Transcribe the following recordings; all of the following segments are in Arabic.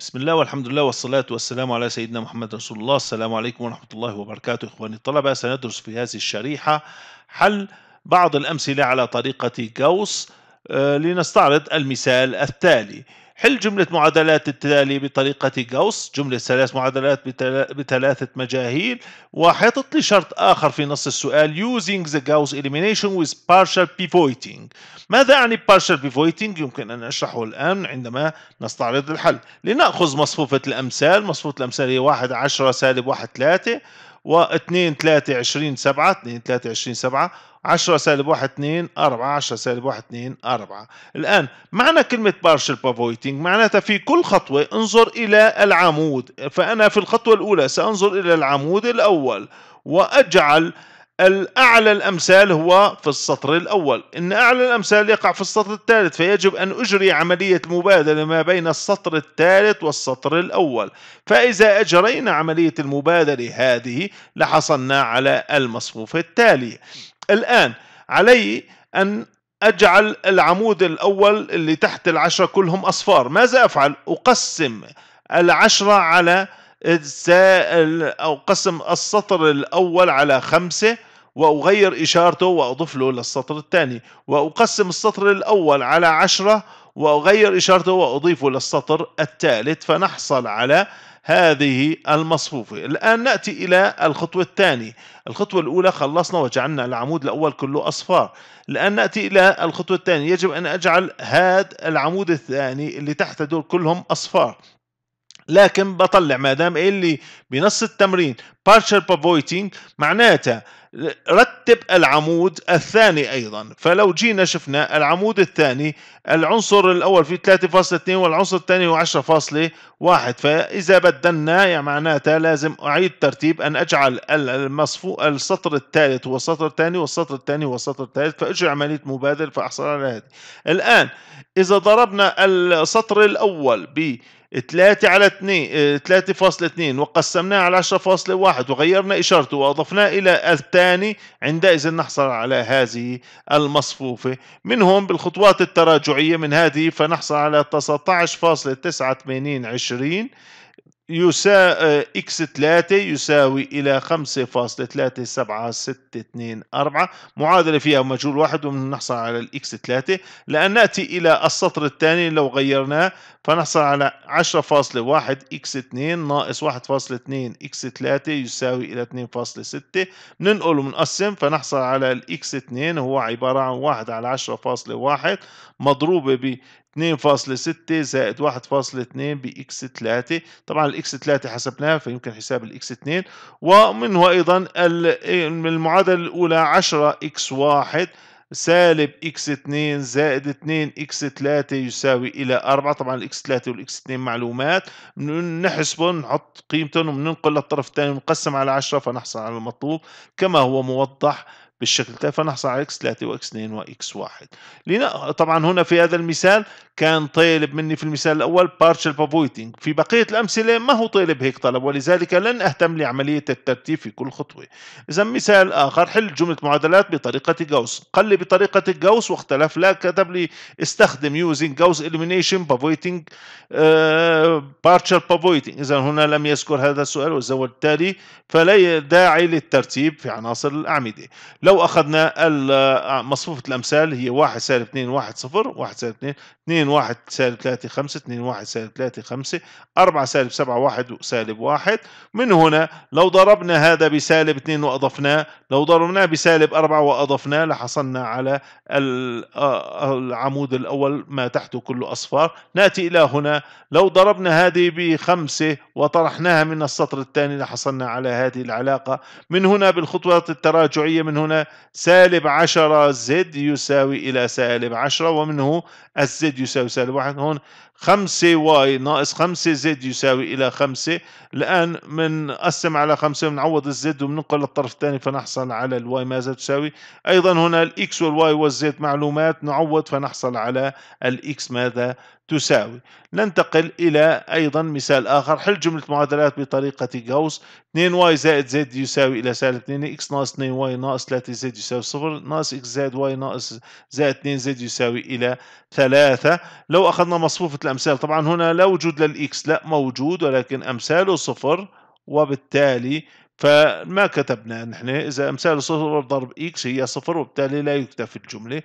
بسم الله والحمد لله والصلاة والسلام على سيدنا محمد رسول الله السلام عليكم ورحمة الله وبركاته إخواني الطلبة سندرس في هذه الشريحة حل بعض الأمثلة على طريقة جوس آه، لنستعرض المثال التالي حل جملة معادلات التالية بطريقة قوس جملة ثلاث معادلات بثلاثة مجاهيل وحطت لي شرط آخر في نص السؤال using the Gauss elimination with partial pivoting ماذا يعني partial pivoting؟ يمكن أن أشرحه الآن عندما نستعرض الحل لنأخذ مصفوفة الأمثال مصفوفة الأمثال هي 1 10 سالب 1 3 و2 3 20 7 2 3 20 7 10 سالب 1 2 4 10 سالب 1 2 4 الآن معنى كلمة بارشل بافويتنج معناتها في كل خطوة انظر إلى العمود فأنا في الخطوة الأولى سأنظر إلى العمود الأول وأجعل الأعلى الأمثال هو في السطر الأول إن أعلى الأمثال يقع في السطر الثالث فيجب أن أجري عملية مبادلة ما بين السطر الثالث والسطر الأول فإذا أجرينا عملية المبادلة هذه لحصلنا على المصفوف التالي الآن علي أن أجعل العمود الأول اللي تحت العشرة كلهم أصفار ماذا أفعل؟ أقسم العشرة على أقسم السطر الأول على خمسة وأغير إشارته وأضيف له للسطر الثاني وأقسم السطر الأول على عشرة وأغير إشارته وأضيفه للسطر الثالث فنحصل على هذه المصفوفة الآن نأتي إلى الخطوة الثانية الخطوة الأولى خلصنا وجعلنا العمود الأول كله أصفار الآن نأتي إلى الخطوة الثانية يجب أن أجعل هذا العمود الثاني اللي تحت دول كلهم أصفار لكن بطلع ما دام اللي بنص التمرين partial pavoiding معناتها رتب العمود الثاني أيضا فلو جينا شفنا العمود الثاني العنصر الأول فيه 3.2 والعنصر الثاني هو 10.1 فإذا بدلنا يعني معناتها لازم أعيد ترتيب أن أجعل المصفو السطر الثالث هو السطر الثاني والسطر الثاني هو السطر الثالث فأجري عملية مبادلة فأحصل على هذه الآن إذا ضربنا السطر الأول ب 3 على 2 3.2 آه، وقسمناه على 10.1 وغيرنا إشارته وأضفناه إلى الثاني عندئذ نحصل على هذه المصفوفة من هون بالخطوات التراجعية من هذه فنحصل على 19.89 20 يساوي اكس 3 يساوي الى 5.37624 معادله فيها مجهول واحد وبنحصل على الاكس 3 لان ناتي الى السطر الثاني لو غيرناه فنحصل على 10.1 اكس 2 ناقص 1.2 اكس 3 يساوي الى 2.6 ننقل ونقسم فنحصل على الاكس 2 هو عباره عن 1 على 10.1 مضروبه ب 2.6 زائد 1.2 بإكس 3 طبعا الإكس 3 حسبناها فيمكن حساب الإكس 2 ومنه أيضا إيه، المعادلة الأولى 10 إكس 1 سالب اكس 2 زائد 2 اكس 3 يساوي الى 4 طبعا الاكس 3 والاكس 2 معلومات نحسبه نحط قيمته وبننقل للطرف الثاني ونقسم على 10 فنحصل على المطلوب كما هو موضح بالشكل ده فنحصل على اكس 3 واكس 2 واكس 1 لنا طبعا هنا في هذا المثال كان طالب مني في المثال الاول بارشل بافويتنج في بقيه الامثله ما هو طالب هيك طلب ولذلك لن اهتم لعمليه الترتيب في كل خطوه اذا مثال اخر حل جمله معادلات بطريقه جاوس قال لي بطريقه جاوس واختلف لا كتب لي استخدم يوزنج gauss اليمينيشن بافويتنج بارشل بافويتنج اذا هنا لم يذكر هذا السؤال والزوال التالي فلا داعي للترتيب في عناصر الاعمده لو اخذنا مصفوفه الامثال هي 1 سالب 2 1 0 1 سالب 2 2 1 سالب 3 5 2 1 سالب 3 5 4 سالب 7 1 سالب 1 من هنا لو ضربنا هذا بسالب 2 واضفناه لو ضربناه بسالب 4 واضفناه لحصلنا على العمود الاول ما تحته كله اصفار ناتي الى هنا لو ضربنا هذه بخمسة وطرحناها من السطر الثاني لحصلنا على هذه العلاقه من هنا بالخطوات التراجعيه من هنا سالب عشرة زد يساوي إلى سالب عشرة ومنه الزد يساوي سالب واحد هون 5 واي ناقص 5 زد يساوي إلى 5 الآن بنقسم على 5 ونعوض الزد وبننقل للطرف الثاني فنحصل على الواي ماذا تساوي أيضا هنا الإكس والواي والزد معلومات نعوض فنحصل على الإكس ماذا تساوي ننتقل إلى أيضا مثال آخر حل جملة معادلات بطريقة جاوس 2 واي زائد زد يساوي إلى سالب 2 إكس ناقص 2 واي ناقص 3 زد يساوي 0 ناقص إكس زائد واي ناقص زائد زد يساوي إلى 3 لو أخذنا مصفوفة الأمثال طبعا هنا لا وجود للإكس لا موجود ولكن أمثاله صفر وبالتالي فما كتبنا نحن إذا أمثال صفر ضرب إكس هي صفر وبالتالي لا يكتب في الجملة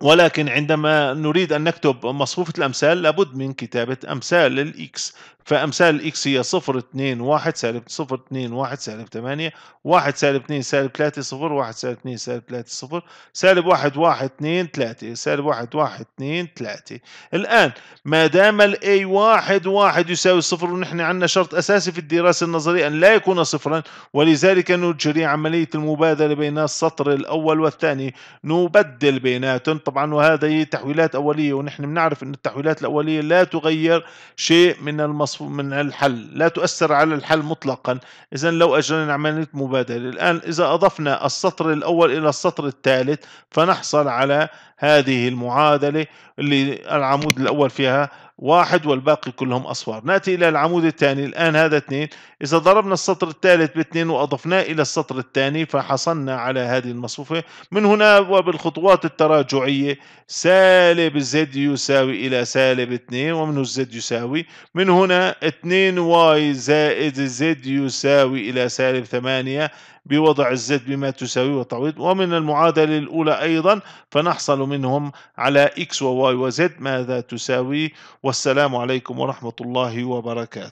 ولكن عندما نريد أن نكتب مصفوفة الأمثال لابد من كتابة أمثال الإكس فأمثال الإكس هي 0 2 1 سالب 0 2 1 سالب 8 1 سالب 2 سالب 3 0 1 سالب 2 سالب 3 0 سالب 1 1 2 3 سالب 1 1 2 3 الآن ما دام الاي 1 1 يساوي 0 ونحن عندنا شرط أساسي في الدراسة النظرية أن لا يكون صفرا ولذلك نجري عملية المبادلة بين السطر الأول والثاني نبدل بيناتهم طبعا وهذه تحويلات أولية ونحن بنعرف أن التحويلات الأولية لا تغير شيء من المصف من الحل لا تؤثر على الحل مطلقا إذا لو أجرينا عملية مبادلة الآن إذا أضفنا السطر الأول إلى السطر الثالث فنحصل على هذه المعادلة اللي العمود الأول فيها واحد والباقي كلهم أصفار نأتي إلى العمود الثاني الآن هذا اثنين إذا ضربنا السطر الثالث باثنين وأضفناه إلى السطر الثاني فحصلنا على هذه المصفوفة من هنا وبالخطوات التراجعية سالب الزد يساوي إلى سالب اثنين ومنه الزد يساوي من هنا اثنين واي زائد الزد يساوي إلى سالب ثمانية بوضع الزد بما تساويه وتعويض ومن المعادلة الأولى أيضا فنحصل منهم على إكس وواي وزد ماذا تساوي والسلام عليكم ورحمة الله وبركاته